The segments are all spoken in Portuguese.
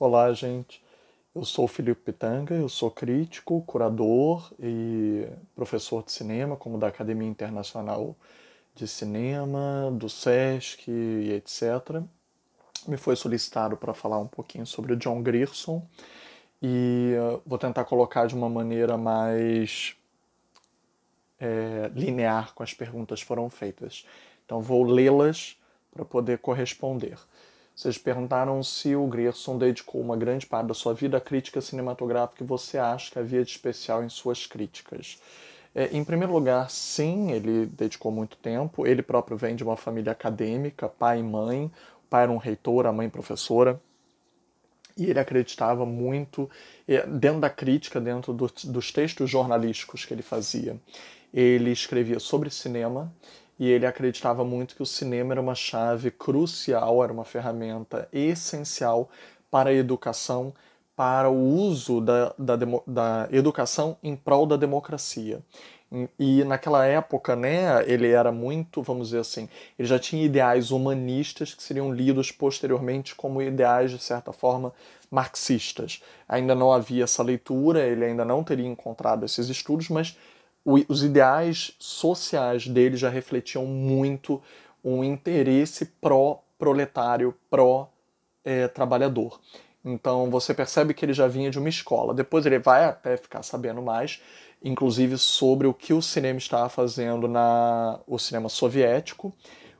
Olá, gente. Eu sou Felipe Pitanga, eu sou crítico, curador e professor de cinema, como da Academia Internacional de Cinema, do SESC e etc. Me foi solicitado para falar um pouquinho sobre o John Grierson e eh, vou tentar colocar de uma maneira mais é, linear com as perguntas que foram feitas. Então, vou lê-las para poder corresponder. Vocês perguntaram se o Grierson dedicou uma grande parte da sua vida à crítica cinematográfica e você acha que havia de especial em suas críticas. É, em primeiro lugar, sim, ele dedicou muito tempo. Ele próprio vem de uma família acadêmica, pai e mãe. O pai era um reitor, a mãe professora. E ele acreditava muito é, dentro da crítica, dentro do, dos textos jornalísticos que ele fazia. Ele escrevia sobre cinema e ele acreditava muito que o cinema era uma chave crucial, era uma ferramenta essencial para a educação, para o uso da, da, da educação em prol da democracia. E naquela época, né, ele era muito, vamos dizer assim, ele já tinha ideais humanistas que seriam lidos posteriormente como ideais, de certa forma, marxistas. Ainda não havia essa leitura, ele ainda não teria encontrado esses estudos, mas os ideais sociais dele já refletiam muito um interesse pró-proletário, pró-trabalhador. É, então você percebe que ele já vinha de uma escola. Depois ele vai até ficar sabendo mais, inclusive sobre o que o cinema estava fazendo na o cinema soviético,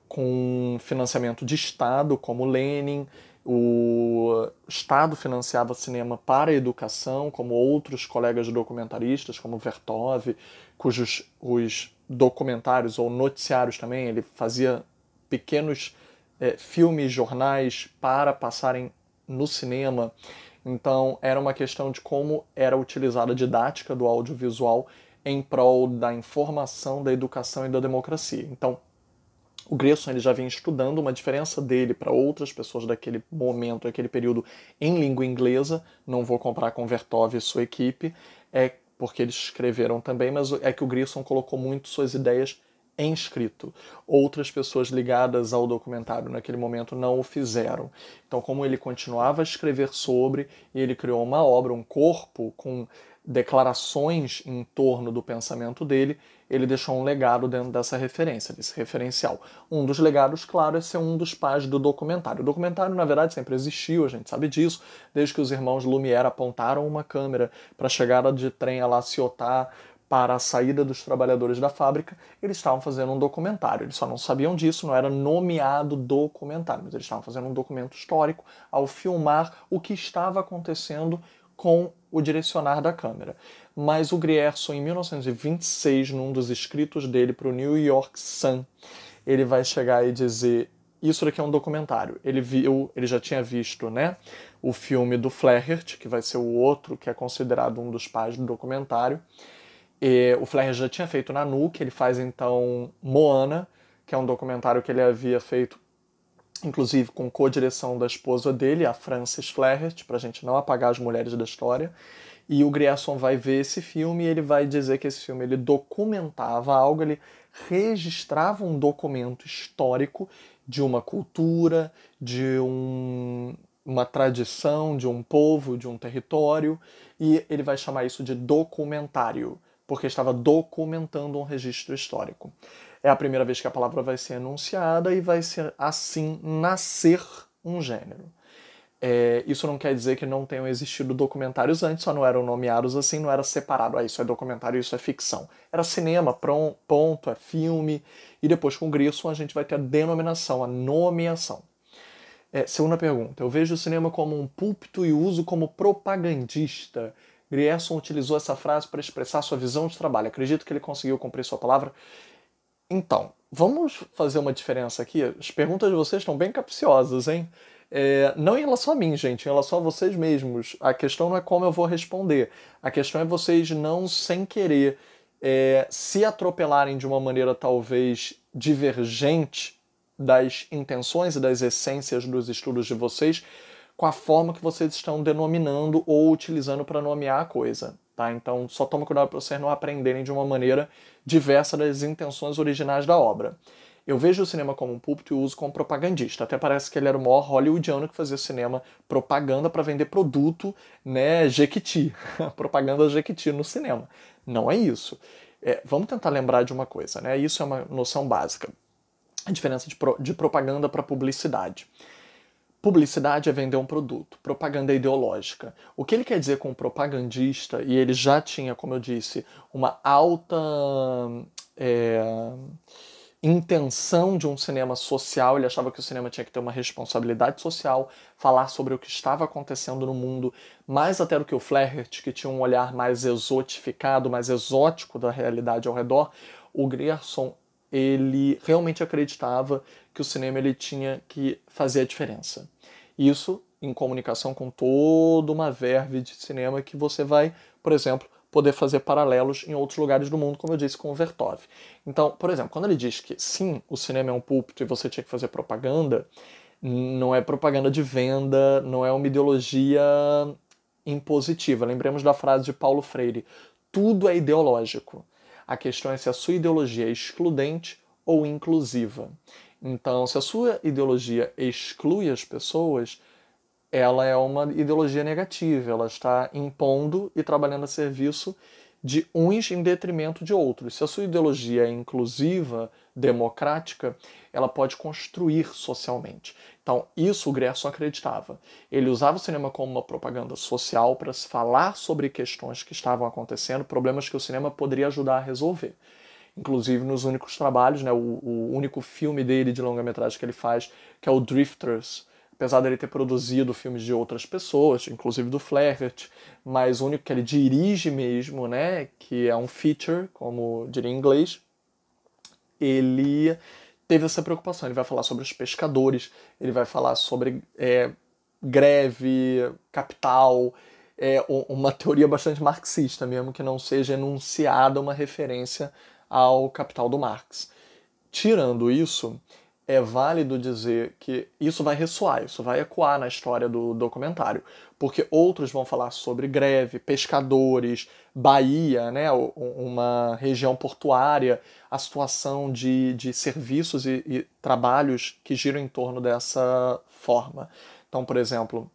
com financiamento de Estado, como Lenin, o Estado financiava cinema para a educação, como outros colegas documentaristas, como Vertov, cujos os documentários ou noticiários também, ele fazia pequenos é, filmes, jornais para passarem no cinema. Então, era uma questão de como era utilizada a didática do audiovisual em prol da informação, da educação e da democracia. Então, o Grierson ele já vinha estudando uma diferença dele para outras pessoas daquele momento, daquele período, em língua inglesa. Não vou comparar com Vertov e sua equipe, é porque eles escreveram também, mas é que o Grierson colocou muito suas ideias em escrito. Outras pessoas ligadas ao documentário naquele momento não o fizeram. Então, como ele continuava a escrever sobre, e ele criou uma obra, um corpo com declarações em torno do pensamento dele, ele deixou um legado dentro dessa referência, desse referencial. Um dos legados, claro, é ser um dos pais do documentário. O documentário, na verdade, sempre existiu, a gente sabe disso, desde que os irmãos Lumière apontaram uma câmera para a chegada de trem a La Ciotat, para a saída dos trabalhadores da fábrica, eles estavam fazendo um documentário. Eles só não sabiam disso, não era nomeado documentário, mas eles estavam fazendo um documento histórico ao filmar o que estava acontecendo com o direcionar da câmera mas o Grierson, em 1926, num dos escritos dele para o New York Sun, ele vai chegar e dizer: Isso daqui é um documentário. Ele viu, ele já tinha visto, né? O filme do Flaherty, que vai ser o outro, que é considerado um dos pais do documentário. E o Flaherty já tinha feito Nanook, ele faz então Moana, que é um documentário que ele havia feito inclusive com co-direção da esposa dele, a Frances Flaherty, para a gente não apagar as mulheres da história. E o Grierson vai ver esse filme e ele vai dizer que esse filme ele documentava algo, ele registrava um documento histórico de uma cultura, de um, uma tradição, de um povo, de um território, e ele vai chamar isso de documentário, porque estava documentando um registro histórico. É a primeira vez que a palavra vai ser enunciada e vai ser assim nascer um gênero. É, isso não quer dizer que não tenham existido documentários antes, só não eram nomeados assim, não era separado. Ah, isso é documentário, isso é ficção. Era cinema, pron, ponto, é filme. E depois com Grissom a gente vai ter a denominação, a nomeação. É, segunda pergunta. Eu vejo o cinema como um púlpito e uso como propagandista. Grierson utilizou essa frase para expressar sua visão de trabalho. Acredito que ele conseguiu cumprir sua palavra. Então, vamos fazer uma diferença aqui. As perguntas de vocês estão bem capciosas, hein? É, não em relação a mim, gente, em relação a vocês mesmos. A questão não é como eu vou responder. A questão é vocês não, sem querer, é, se atropelarem de uma maneira talvez divergente das intenções e das essências dos estudos de vocês com a forma que vocês estão denominando ou utilizando para nomear a coisa. Tá? Então, só toma cuidado para vocês não aprenderem de uma maneira diversa das intenções originais da obra. Eu vejo o cinema como um púlpito e uso como propagandista. Até parece que ele era o maior hollywoodiano que fazia cinema propaganda para vender produto, né, Jequiti. propaganda Jequiti no cinema. Não é isso. É, vamos tentar lembrar de uma coisa, né? Isso é uma noção básica. A diferença de, pro, de propaganda para publicidade. Publicidade é vender um produto, propaganda é ideológica. O que ele quer dizer com propagandista, e ele já tinha, como eu disse, uma alta. É, intenção de um cinema social, ele achava que o cinema tinha que ter uma responsabilidade social, falar sobre o que estava acontecendo no mundo, mais até do que o Flaherty, que tinha um olhar mais exotificado, mais exótico da realidade ao redor, o Grierson, ele realmente acreditava que o cinema ele tinha que fazer a diferença. Isso em comunicação com toda uma verve de cinema que você vai, por exemplo, poder fazer paralelos em outros lugares do mundo, como eu disse com o Vertov. Então, por exemplo, quando ele diz que sim, o cinema é um púlpito e você tinha que fazer propaganda, não é propaganda de venda, não é uma ideologia impositiva. Lembremos da frase de Paulo Freire: tudo é ideológico. A questão é se a sua ideologia é excludente ou inclusiva. Então, se a sua ideologia exclui as pessoas, ela é uma ideologia negativa, ela está impondo e trabalhando a serviço de uns em detrimento de outros. Se a sua ideologia é inclusiva, democrática, ela pode construir socialmente. Então, isso o Gerson acreditava. Ele usava o cinema como uma propaganda social para se falar sobre questões que estavam acontecendo, problemas que o cinema poderia ajudar a resolver. Inclusive nos únicos trabalhos, né, o, o único filme dele de longa-metragem que ele faz, que é o Drifters, apesar dele ter produzido filmes de outras pessoas, inclusive do Flaherty, mas o único que ele dirige mesmo, né, que é um feature, como diria em inglês, ele teve essa preocupação. Ele vai falar sobre os pescadores, ele vai falar sobre é, greve, capital, é, uma teoria bastante marxista, mesmo que não seja enunciada uma referência ao Capital do Marx. Tirando isso, é válido dizer que isso vai ressoar, isso vai ecoar na história do documentário, porque outros vão falar sobre greve, pescadores, Bahia, né, uma região portuária, a situação de, de serviços e, e trabalhos que giram em torno dessa forma. Então, por exemplo,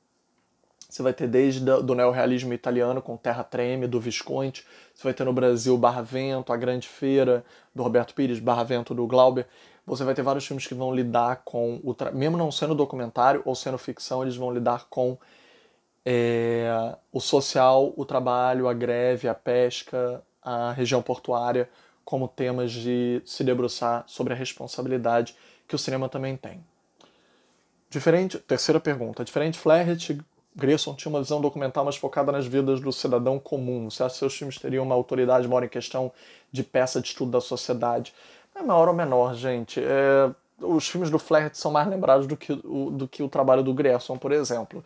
você vai ter desde do neorrealismo italiano com Terra Treme, do Visconti, você vai ter no Brasil Barra Vento, A Grande Feira, do Roberto Pires, Barra Vento do Glauber você vai ter vários filmes que vão lidar com o tra... mesmo não sendo documentário ou sendo ficção, eles vão lidar com é, o social, o trabalho, a greve, a pesca, a região portuária, como temas de se debruçar sobre a responsabilidade que o cinema também tem. Diferente, terceira pergunta, diferente Flaherty, Grierson tinha uma visão documental mais focada nas vidas do cidadão comum. Você acha que seus filmes teriam uma autoridade maior em questão de peça de estudo da sociedade? é maior ou menor, gente. É, os filmes do Flaherty são mais lembrados do que o, do que o trabalho do Grierson, por exemplo.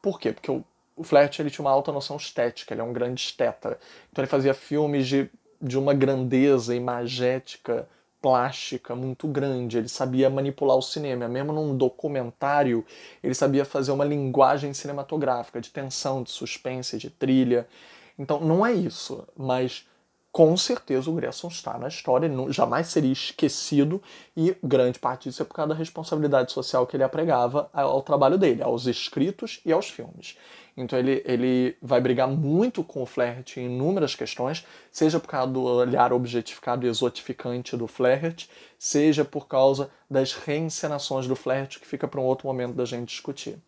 Por quê? Porque o, o Flaherty ele tinha uma alta noção estética, ele é um grande esteta. Então ele fazia filmes de, de uma grandeza imagética, plástica muito grande. Ele sabia manipular o cinema, mesmo num documentário, ele sabia fazer uma linguagem cinematográfica de tensão, de suspense, de trilha. Então não é isso, mas com certeza o Gresson está na história, jamais seria esquecido e grande parte disso é por causa da responsabilidade social que ele apregava ao, ao trabalho dele, aos escritos e aos filmes. Então ele, ele vai brigar muito com o Flaherty em inúmeras questões, seja por causa do olhar objetificado e exotificante do Flaherty, seja por causa das reencenações do Flaherty, que fica para um outro momento da gente discutir.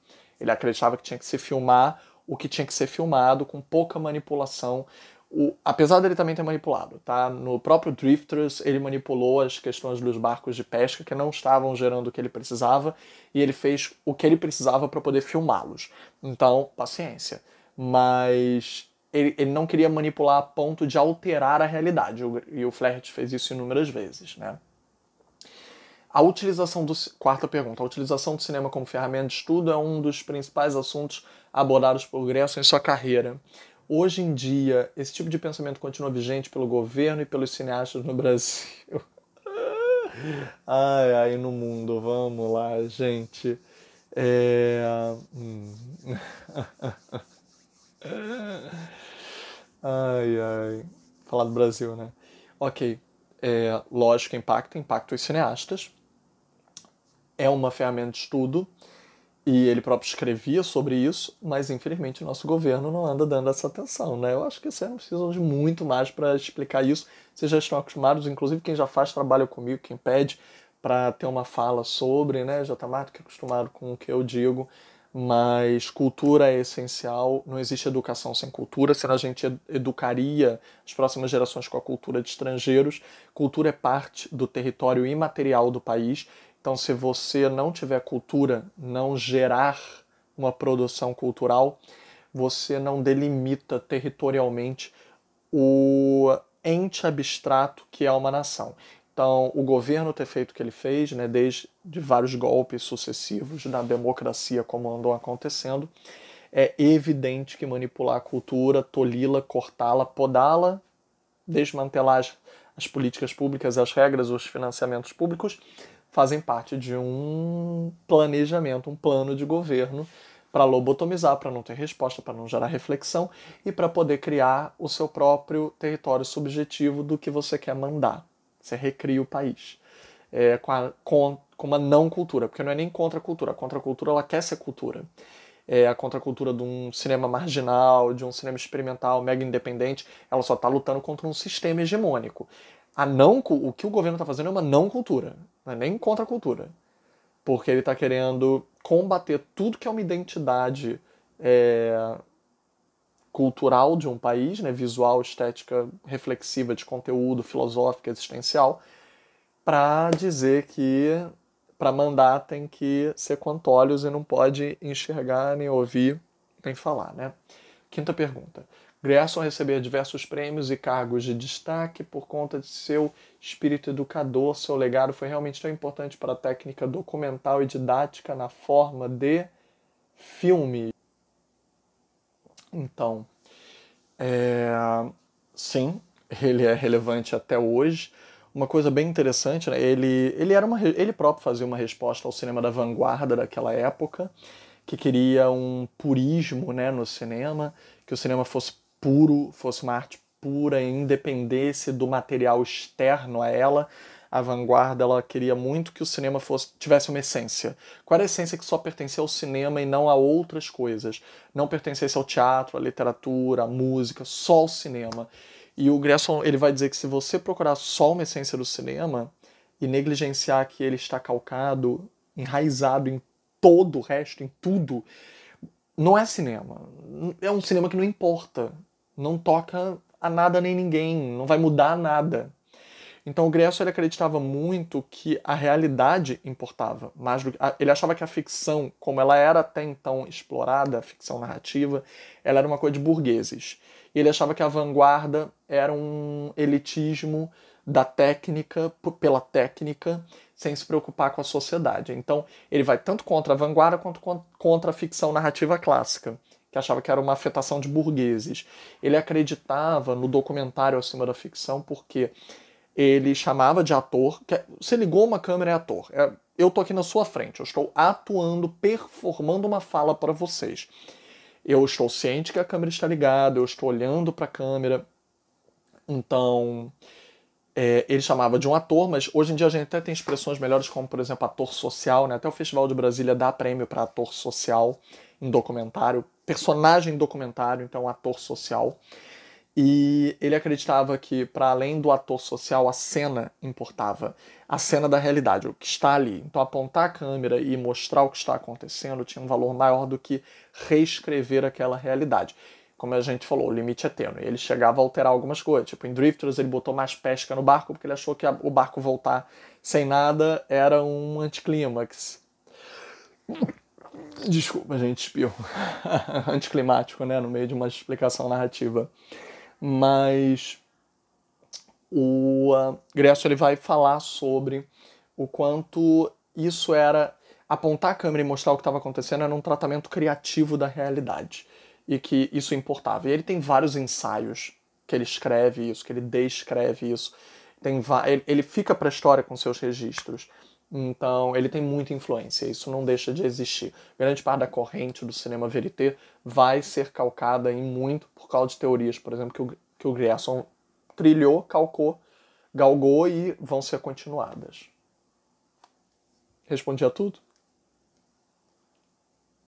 Ele acreditava que tinha que se filmar o que tinha que ser filmado com pouca manipulação o, apesar dele também ter manipulado, tá? No próprio Drifters, ele manipulou as questões dos barcos de pesca que não estavam gerando o que ele precisava e ele fez o que ele precisava para poder filmá-los. Então, paciência. Mas ele, ele, não queria manipular a ponto de alterar a realidade, e o Flaherty fez isso inúmeras vezes, né? A utilização do quarta pergunta, a utilização do cinema como ferramenta de estudo é um dos principais assuntos abordados por Gresson em sua carreira hoje em dia esse tipo de pensamento continua vigente pelo governo e pelos cineastas no Brasil. ai, ai, no mundo, vamos lá, gente. É... Hum. ai, ai. Falar do Brasil, né? Ok. É, lógico, impacta, impacta os cineastas. É uma ferramenta de estudo. E ele próprio escrevia sobre isso, mas infelizmente o nosso governo não anda dando essa atenção, né? Eu acho que vocês não precisam de muito mais para explicar isso. Vocês já estão acostumados, inclusive quem já faz trabalho comigo, quem pede para ter uma fala sobre, né? Já está mais do que acostumado com o que eu digo, mas cultura é essencial. Não existe educação sem cultura, senão a gente educaria as próximas gerações com a cultura de estrangeiros. Cultura é parte do território imaterial do país então, se você não tiver cultura, não gerar uma produção cultural, você não delimita territorialmente o ente abstrato que é uma nação. Então, o governo ter feito o que ele fez, né, desde de vários golpes sucessivos na democracia como andam acontecendo, é evidente que manipular a cultura, tolhi-la, cortá-la, podá-la, desmantelar as, as políticas públicas, as regras, os financiamentos públicos, fazem parte de um planejamento, um plano de governo para lobotomizar, para não ter resposta, para não gerar reflexão e para poder criar o seu próprio território subjetivo do que você quer mandar. Você recria o país é, com, a, com, com, uma não cultura, porque não é nem contra a cultura. A contra ela quer ser cultura. É a contracultura de um cinema marginal, de um cinema experimental, mega independente, ela só está lutando contra um sistema hegemônico a não, o que o governo está fazendo é uma não cultura, não é nem contra a cultura. Porque ele está querendo combater tudo que é uma identidade é, cultural de um país, né, visual, estética, reflexiva, de conteúdo, filosófica, existencial, para dizer que para mandar tem que ser olhos e não pode enxergar, nem ouvir, nem falar. Né? Quinta pergunta. Grierson recebeu diversos prêmios e cargos de destaque por conta de seu espírito educador. Seu legado foi realmente tão importante para a técnica documental e didática na forma de filme. Então, é, sim, ele é relevante até hoje. Uma coisa bem interessante, né? ele, ele, era uma, ele próprio fazia uma resposta ao cinema da vanguarda daquela época, que queria um purismo né, no cinema, que o cinema fosse puro, fosse uma arte pura, independência do material externo a ela. A vanguarda ela queria muito que o cinema fosse, tivesse uma essência. Qual era a essência que só pertencia ao cinema e não a outras coisas? Não pertencesse ao teatro, à literatura, à música, só ao cinema. E o Gresson ele vai dizer que se você procurar só uma essência do cinema e negligenciar que ele está calcado, enraizado em todo o resto, em tudo, não é cinema. É um cinema que não importa não toca a nada nem ninguém, não vai mudar nada. Então o Griesco ele acreditava muito que a realidade importava, mas ele achava que a ficção, como ela era até então explorada, a ficção narrativa, ela era uma coisa de burgueses. E ele achava que a vanguarda era um elitismo da técnica pela técnica, sem se preocupar com a sociedade. Então ele vai tanto contra a vanguarda quanto contra a ficção narrativa clássica que achava que era uma afetação de burgueses. Ele acreditava no documentário acima da ficção porque ele chamava de ator. Que, é, você ligou uma câmera, é ator. É, eu tô aqui na sua frente, eu estou atuando, performando uma fala para vocês. Eu estou ciente que a câmera está ligada, eu estou olhando para a câmera. Então, é, ele chamava de um ator, mas hoje em dia a gente até tem expressões melhores, como por exemplo ator social, né? Até o Festival de Brasília dá prêmio para ator social em documentário personagem documentário, então ator social. E ele acreditava que, para além do ator social, a cena importava. A cena da realidade, o que está ali. Então, apontar a câmera e mostrar o que está acontecendo tinha um valor maior do que reescrever aquela realidade. Como a gente falou, o limite é tênue. Ele chegava a alterar algumas coisas. Tipo, em Drifters ele botou mais pesca no barco porque ele achou que o barco voltar sem nada era um anticlímax. Desculpa, gente, espirro. Anticlimático, né? No meio de uma explicação narrativa. Mas o uh, ah, Gresso ele vai falar sobre o quanto isso era apontar a câmera e mostrar o que estava acontecendo era um tratamento criativo da realidade e que isso importava. E ele tem vários ensaios que ele escreve isso, que ele descreve isso. Tem ele fica para a história com seus registros. Então, ele tem muita influência, isso não deixa de existir. Grande parte da corrente do cinema verité vai ser calcada em muito por causa de teorias, por exemplo, que o, que o Grierson trilhou, calcou, galgou e vão ser continuadas. Respondi a tudo?